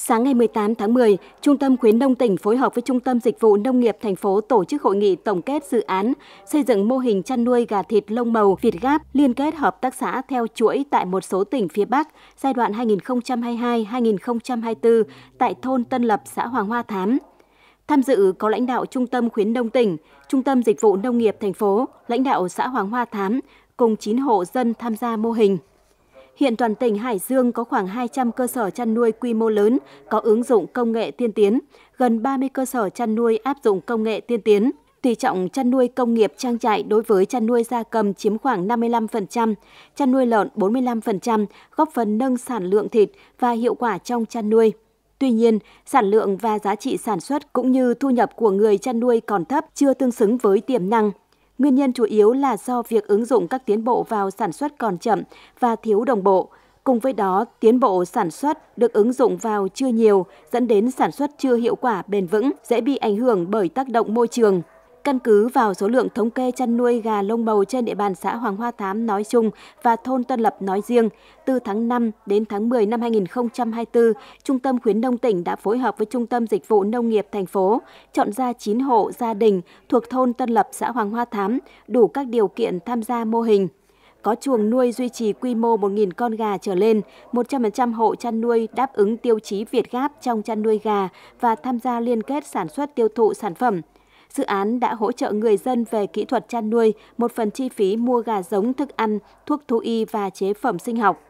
Sáng ngày 18 tháng 10, Trung tâm khuyến nông tỉnh phối hợp với Trung tâm Dịch vụ Nông nghiệp thành phố tổ chức hội nghị tổng kết dự án xây dựng mô hình chăn nuôi gà thịt lông màu Việt Gáp liên kết hợp tác xã theo chuỗi tại một số tỉnh phía Bắc giai đoạn 2022-2024 tại thôn Tân Lập, xã Hoàng Hoa Thám. Tham dự có lãnh đạo Trung tâm khuyến nông tỉnh, Trung tâm Dịch vụ Nông nghiệp thành phố, lãnh đạo xã Hoàng Hoa Thám cùng 9 hộ dân tham gia mô hình. Hiện toàn tỉnh Hải Dương có khoảng 200 cơ sở chăn nuôi quy mô lớn có ứng dụng công nghệ tiên tiến, gần 30 cơ sở chăn nuôi áp dụng công nghệ tiên tiến. Tỷ trọng chăn nuôi công nghiệp trang trại đối với chăn nuôi gia cầm chiếm khoảng 55%, chăn nuôi lợn 45%, góp phần nâng sản lượng thịt và hiệu quả trong chăn nuôi. Tuy nhiên, sản lượng và giá trị sản xuất cũng như thu nhập của người chăn nuôi còn thấp, chưa tương xứng với tiềm năng, Nguyên nhân chủ yếu là do việc ứng dụng các tiến bộ vào sản xuất còn chậm và thiếu đồng bộ. Cùng với đó, tiến bộ sản xuất được ứng dụng vào chưa nhiều, dẫn đến sản xuất chưa hiệu quả bền vững, dễ bị ảnh hưởng bởi tác động môi trường, Căn cứ vào số lượng thống kê chăn nuôi gà lông bầu trên địa bàn xã Hoàng Hoa Thám nói chung và thôn Tân Lập nói riêng, từ tháng 5 đến tháng 10 năm 2024, Trung tâm khuyến nông tỉnh đã phối hợp với Trung tâm Dịch vụ Nông nghiệp thành phố chọn ra 9 hộ gia đình thuộc thôn Tân Lập xã Hoàng Hoa Thám đủ các điều kiện tham gia mô hình có chuồng nuôi duy trì quy mô 1.000 con gà trở lên, 100% hộ chăn nuôi đáp ứng tiêu chí Việt Gáp trong chăn nuôi gà và tham gia liên kết sản xuất tiêu thụ sản phẩm – Dự án đã hỗ trợ người dân về kỹ thuật chăn nuôi, một phần chi phí mua gà giống, thức ăn, thuốc thú y và chế phẩm sinh học.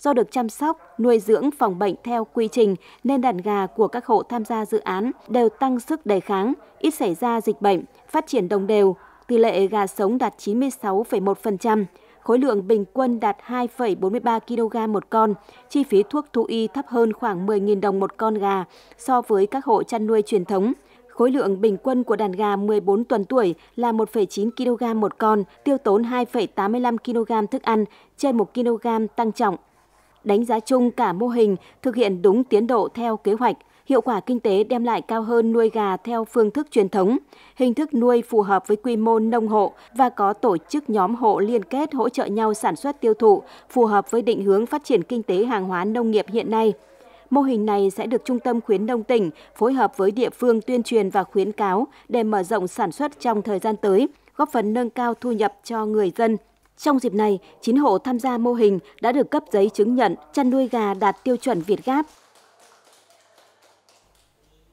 Do được chăm sóc, nuôi dưỡng phòng bệnh theo quy trình nên đàn gà của các hộ tham gia dự án đều tăng sức đề kháng, ít xảy ra dịch bệnh, phát triển đồng đều. Tỷ lệ gà sống đạt 96,1%, khối lượng bình quân đạt 2,43 kg một con, chi phí thuốc thú y thấp hơn khoảng 10.000 đồng một con gà so với các hộ chăn nuôi truyền thống. Khối lượng bình quân của đàn gà 14 tuần tuổi là 1,9 kg một con, tiêu tốn 2,85 kg thức ăn trên 1 kg tăng trọng. Đánh giá chung cả mô hình thực hiện đúng tiến độ theo kế hoạch, hiệu quả kinh tế đem lại cao hơn nuôi gà theo phương thức truyền thống, hình thức nuôi phù hợp với quy mô nông hộ và có tổ chức nhóm hộ liên kết hỗ trợ nhau sản xuất tiêu thụ, phù hợp với định hướng phát triển kinh tế hàng hóa nông nghiệp hiện nay – Mô hình này sẽ được Trung tâm Khuyến nông tỉnh phối hợp với địa phương tuyên truyền và khuyến cáo để mở rộng sản xuất trong thời gian tới, góp phần nâng cao thu nhập cho người dân. Trong dịp này, 9 hộ tham gia mô hình đã được cấp giấy chứng nhận chăn nuôi gà đạt tiêu chuẩn Việt Gáp